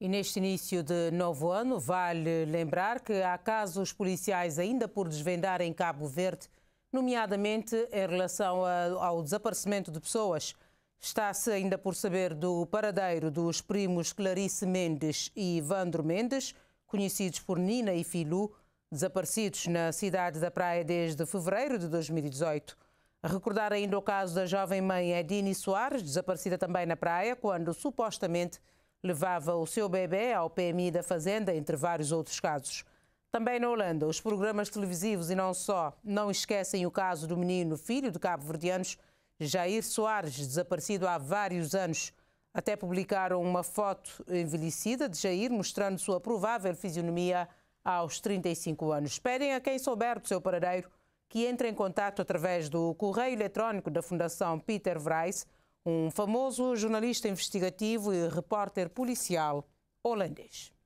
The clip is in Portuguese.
E neste início de novo ano, vale lembrar que há casos policiais ainda por desvendar em Cabo Verde, nomeadamente em relação ao desaparecimento de pessoas. Está-se ainda por saber do paradeiro dos primos Clarice Mendes e Vandro Mendes, conhecidos por Nina e Filu, desaparecidos na cidade da Praia desde fevereiro de 2018. A recordar ainda o caso da jovem mãe Edine Soares, desaparecida também na praia, quando supostamente levava o seu bebê ao PMI da Fazenda, entre vários outros casos. Também na Holanda, os programas televisivos e não só não esquecem o caso do menino filho de cabo Verdeanos, Jair Soares, desaparecido há vários anos. Até publicaram uma foto envelhecida de Jair mostrando sua provável fisionomia aos 35 anos. Pedem a quem souber do seu paradeiro que entre em contato através do correio eletrónico da Fundação Peter Vrais um famoso jornalista investigativo e repórter policial holandês.